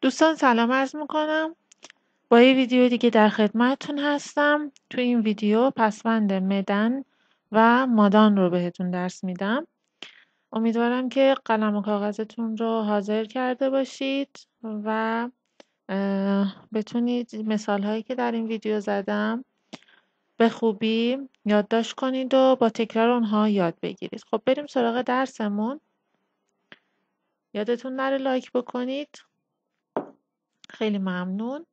دوستان سلام عرض میکنم با یه ویدیو دیگه در خدمتتون هستم تو این ویدیو پسوند مدن و مادان رو بهتون درس میدم امیدوارم که قلم و کاغذتون رو حاضر کرده باشید و بتونید مثال هایی که در این ویدیو زدم به خوبی یادداشت کنید و با تکرار اونها یاد بگیرید خب بریم سراغ درسمون یادتون نره لایک بکنید خیلی ممنون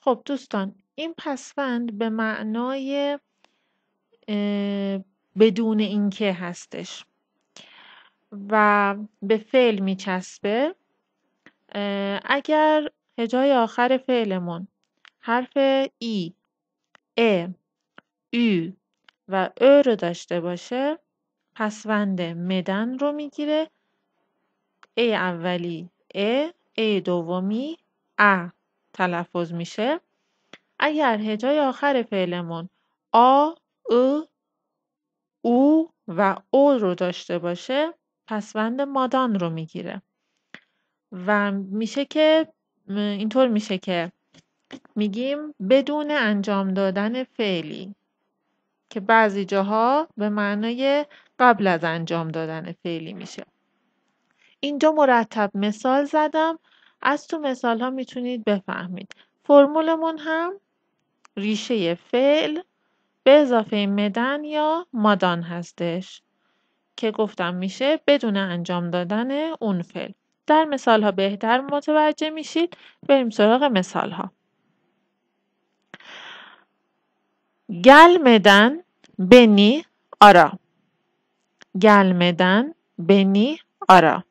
خب دوستان این پسوند به معنای بدون اینکه هستش و به فعل چسبه اگر هجای آخر فعلمون حرف ای ا ای و او رو داشته باشه پسوند مدن رو میگیره ای اولی ا ای دومی ا تلفظ میشه اگر هجای آخر فعلمون آ ا او و او رو داشته باشه پسوند مادان رو میگیره و میشه که اینطور میشه که میگیم بدون انجام دادن فعلی که بعضی جاها به معنای قبل از انجام دادن فعلی میشه اینجا مرتب مثال زدم از تو مثال ها میتونید بفهمید فرمولمون هم ریشه فعل به اضافه مدن یا مادان هستش که گفتم میشه بدون انجام دادن اون فعل در مثال ها بهتر متوجه میشید بریم سراغ مثال ها گلمدن بنی آرا گلمدن بنی آرا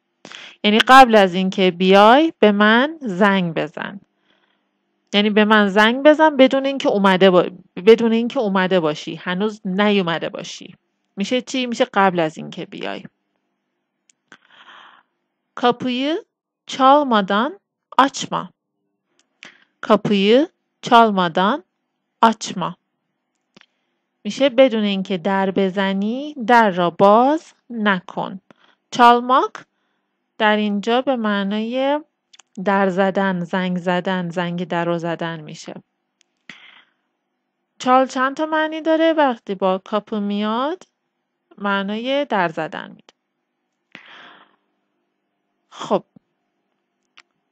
یعنی قبل از اینکه بیای به من زنگ بزن یعنی به من زنگ بزن بدون اینکه اومده با... بدون اینکه اومده باشی هنوز نیومده باشی میشه چی میشه قبل از اینکه بیای kapıyı چالمادان آچما Kapıyı چالمادان آچما میشه بدون اینکه در بزنی در را باز نکن. چالماک در اینجا به معنای در زدن زنگ زدن زنگ در رو زدن میشه چال چند تا معنی داره وقتی با کاپو میاد معنای در زدن میده خب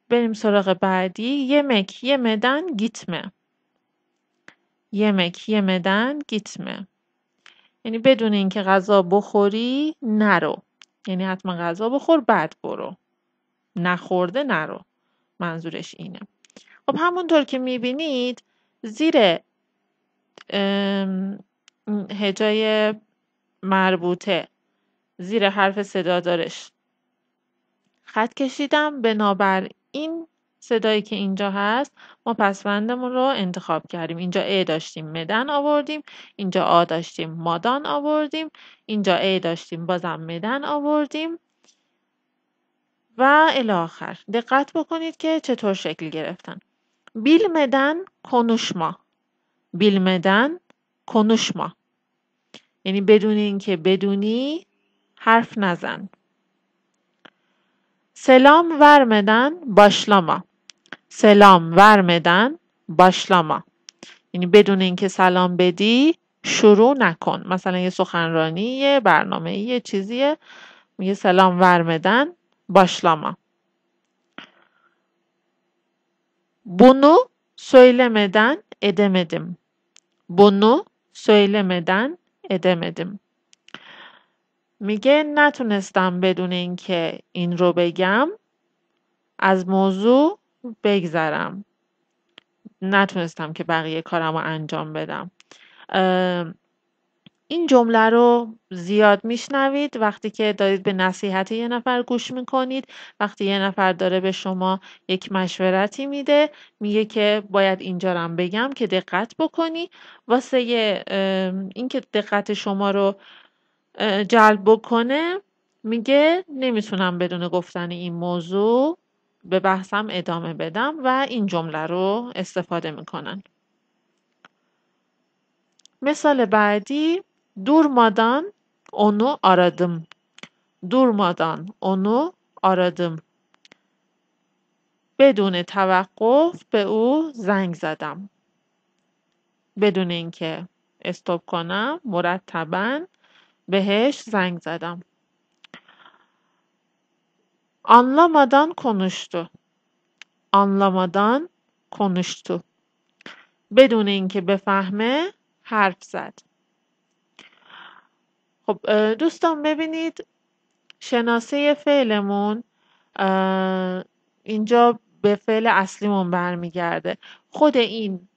بریم سراغ بعدی یمک مدن گیتمه یمک مدن گیتمه یعنی بدون اینکه غذا بخوری نرو یعنی حتما غذا بخور بعد برو نخورده نرو منظورش اینه خب همونطور که میبینید زیر هجای مربوطه زیر حرف دارش خط کشیدم این صدایی که اینجا هست ما پسوندمون رو انتخاب کردیم اینجا ا داشتیم مدن آوردیم اینجا آ داشتیم مادان آوردیم اینجا ا داشتیم بازم مدن آوردیم و الاخر دقت بکنید که چطور شکل گرفتن بیل مدن کنوشما بیلمدن کنوشما یعنی بدون اینکه بدونی حرف نزن سلام ورمدن باشلاما سلام ورمدن باشلاما یعنی بدون اینکه سلام بدی شروع نکن مثلا یه سخنرانی یه برنامه یه چیزیه میگه سلام ورمدن باشلاما بونو سویلمدن ادمدم بونو مدن edemedim میگه نتونستم بدون اینکه این رو بگم از موضوع بگذرم نتونستم که بقیه کارم رو انجام بدم این جمله رو زیاد میشنوید وقتی که دارید به نصیحت یه نفر گوش میکنید وقتی یه نفر داره به شما یک مشورتی میده میگه که باید اینجا رم بگم که دقت بکنی واسه اینکه دقت شما رو جلب بکنه میگه نمیتونم بدون گفتن این موضوع به بحثم ادامه بدم و این جمله رو استفاده میکنن مثال بعدی دورمادان onu aradım مادان اونو آرادم بدون توقف به او زنگ زدم بدون اینکه استوب کنم مرتبا بهش زنگ زدم Anlamadan konuştu. Anlamadan konuştu. بدون اینکه بفهمه حرف زد. خب دوستان ببینید شناسه فعلمون اینجا به فعل اصلیمون برمیگرده خود این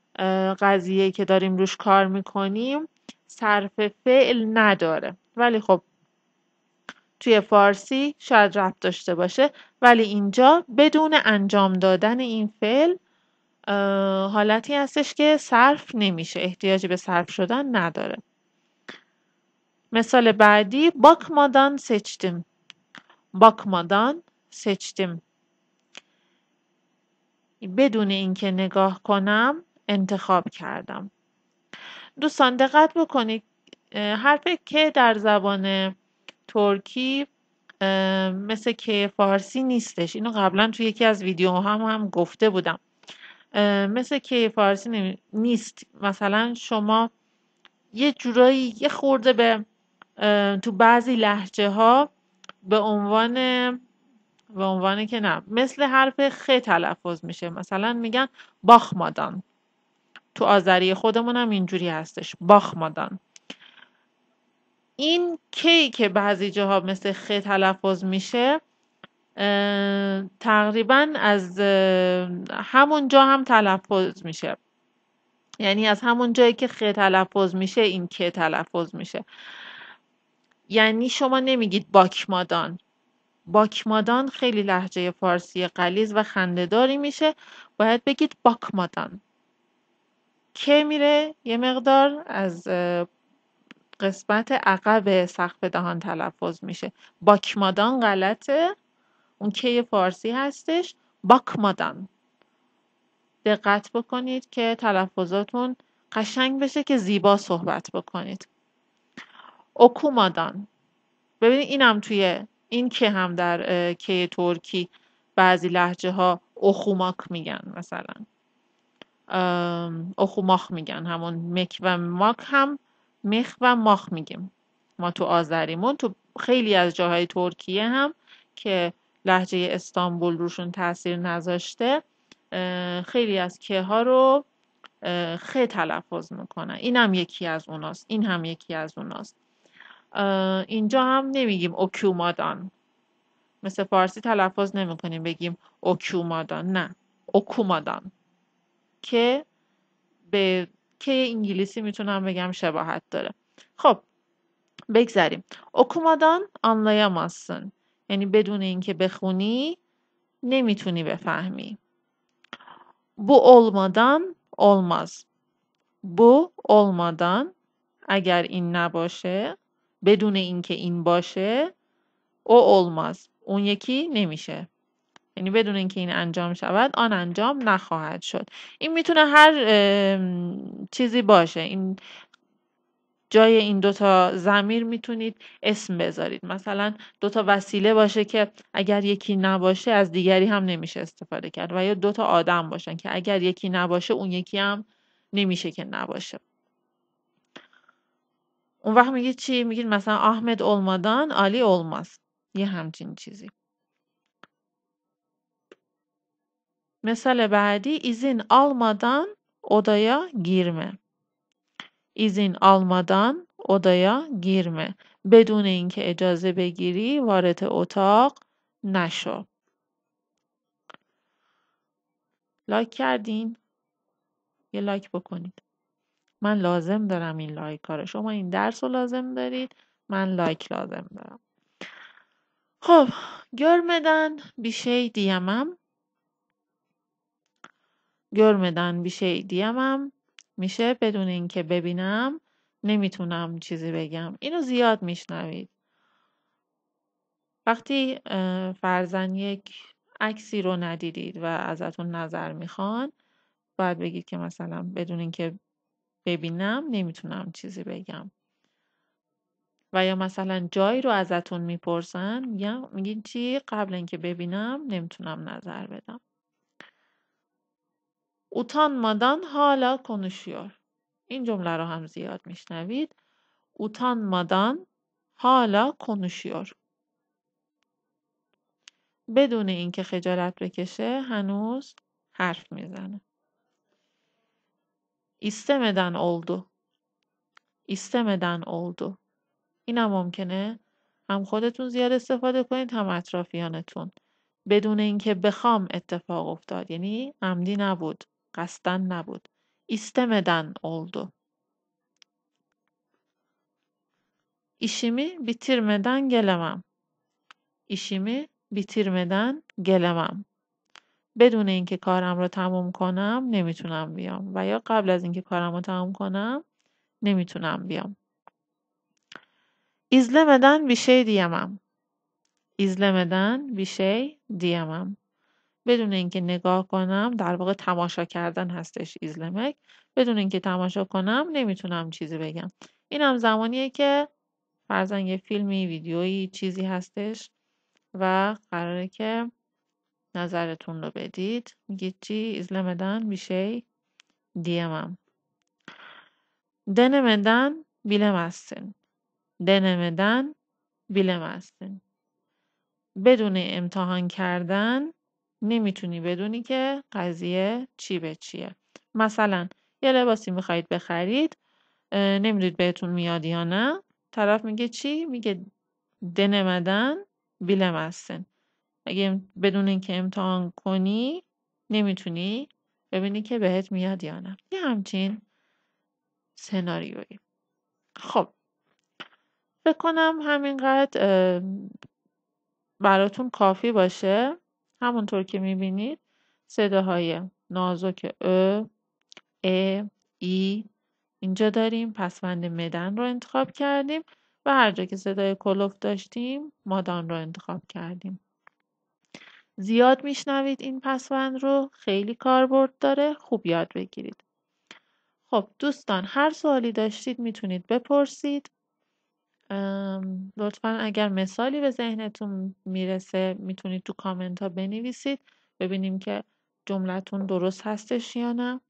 قضیه که داریم روش کار میکنیم صرف فعل نداره ولی خب توی فارسی شاید ربط داشته باشه ولی اینجا بدون انجام دادن این فعل حالتی هستش که صرف نمیشه احتیاجی به صرف شدن نداره مثال بعدی باکمادان seçtim باکمادان seçtim بدون اینکه نگاه کنم انتخاب کردم دوستان دقت بکنید حرف که در زبان ترکی مثل که فارسی نیستش اینو قبلا توی یکی از ویدیو هم, هم گفته بودم مثل که فارسی نیست مثلا شما یه جورایی یه خورده به تو بعضی لحجه ها به عنوان به عنوان که نه مثل حرف خ تلفظ میشه مثلا میگن باخمادان تو آذری خودمون هم اینجوری هستش باخمادان این کی که بعضی جاها مثل خ تلفظ میشه تقریبا از همون جا هم تلفظ میشه یعنی از همون جایی که خ تلفظ میشه این که تلفظ میشه یعنی شما نمیگید باکمادان باکمادان خیلی لحجه فارسی قلیز و خندهداری میشه باید بگید باکمادان که میره یه مقدار از قسمت عقب سقف دهان تلفظ میشه باکمادان غلطه اون کی فارسی هستش باکمادان دقت بکنید که تلفظاتون قشنگ بشه که زیبا صحبت بکنید اوکومادان ببینید اینم توی این که هم در که ترکی بعضی لحجه ها اخوماک میگن مثلا اخوماخ میگن همون مک و ماک هم مخ و ماخ میگیم ما تو آذریمون تو خیلی از جاهای ترکیه هم که لحجه استانبول روشون تاثیر نذاشته خیلی از که ها رو خ تلفظ میکنن این هم یکی از اوناست این هم یکی از اوناست اینجا هم نمیگیم اوکیومادان مثل فارسی تلفظ نمیکنیم بگیم اوکومادان نه اوکومادان که به که انگلیسی میتونم بگم شباهت داره خب بگذریم اکومادان آنلایاماسن یعنی بدون اینکه بخونی نمیتونی بفهمی بو olmadan اولماز. بو olmadan اگر این نباشه بدون اینکه این باشه او اولماز. اون یکی نمیشه یعنی بدون اینکه این انجام شود آن انجام نخواهد شد این میتونه هر چیزی باشه این جای این دوتا زمیر میتونید اسم بذارید مثلا دوتا وسیله باشه که اگر یکی نباشه از دیگری هم نمیشه استفاده کرد و یا دوتا آدم باشن که اگر یکی نباشه اون یکی هم نمیشه که نباشه اون وقت میگید چی؟ میگید مثلا احمد olmadan علی اولماس یه همچین چیزی مثال بعدی ایزین آلمادان اودایا گیرمه ایزین آلمادان اودایا گیرمه. بدون اینکه اجازه بگیری وارد اتاق نشو. لایک کردین؟ یه لایک بکنید. من لازم دارم این لایک کاره. شما این درس رو لازم دارید من لایک لازم دارم خب گرمدن بیشه دیمم görmeden bir şey diyemem میشه بدون اینکه ببینم نمیتونم چیزی بگم اینو زیاد میشنوید وقتی فرزن یک عکسی رو ندیدید و ازتون نظر میخوان باید بگید که مثلا بدون اینکه ببینم نمیتونم چیزی بگم و یا مثلا جایی رو ازتون میپرسن یا میگین چی قبل اینکه ببینم نمیتونم نظر بدم utanmadan hala konuşuyor. این جمله رو هم زیاد میشنوید. utanmadan hala konuşuyor. بدون اینکه خجالت بکشه هنوز حرف میزنه. istemeden oldu. istemeden oldu. هم ممکنه هم خودتون زیاد استفاده کنید هم اطرافیانتون بدون اینکه بخوام اتفاق افتاد یعنی عمدی نبود قصدن نبود. استمدن oldu. اشیمی بیترمدن گلمم. اشیمی بیترمدن گلمم. بدون اینکه کارم رو تموم کنم نمیتونم بیام و یا قبل از اینکه کارم رو تموم کنم نمیتونم بیام. ایزلمدن بیشه دیمم. ازلمدن بیشه دیمم. بدون اینکه نگاه کنم در واقع تماشا کردن هستش ایزلمک بدون اینکه تماشا کنم نمیتونم چیزی بگم این هم زمانیه که فرزن یه فیلمی ویدیویی چیزی هستش و قراره که نظرتون رو بدید میگید چی ایزلمدن بیشی دیمم denemeden bilemezsin. denemeden bilemezsin. بدون امتحان کردن نمیتونی بدونی که قضیه چی به چیه مثلا یه لباسی میخواید بخرید نمیدونید بهتون میاد یا نه طرف میگه چی میگه دنمدن بیلم هستن اگه بدون اینکه امتحان کنی نمیتونی ببینی که بهت میاد یا نه یه همچین سناریویی خب فکر کنم همینقدر براتون کافی باشه همونطور که میبینید صداهای نازک ا ا ای اینجا داریم پسوند مدن رو انتخاب کردیم و هر جا که صدای کلوف داشتیم مادان رو انتخاب کردیم زیاد میشنوید این پسوند رو خیلی کاربرد داره خوب یاد بگیرید خب دوستان هر سوالی داشتید میتونید بپرسید لطفا اگر مثالی به ذهنتون میرسه میتونید تو کامنت ها بنویسید ببینیم که جملتون درست هستش یا نه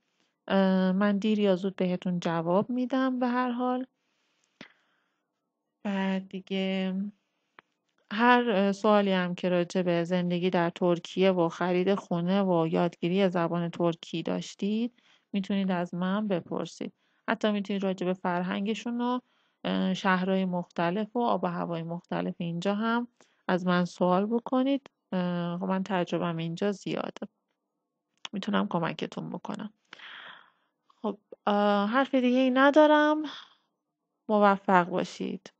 من دیر یا زود بهتون جواب میدم به هر حال بعد دیگه هر سوالی هم که راجع به زندگی در ترکیه و خرید خونه و یادگیری زبان ترکی داشتید میتونید از من بپرسید حتی میتونید راجع به فرهنگشون رو شهرهای مختلف و آب و هوای مختلف اینجا هم از من سوال بکنید خب من تجربم اینجا زیاده میتونم کمکتون بکنم خب حرف دیگه ای ندارم موفق باشید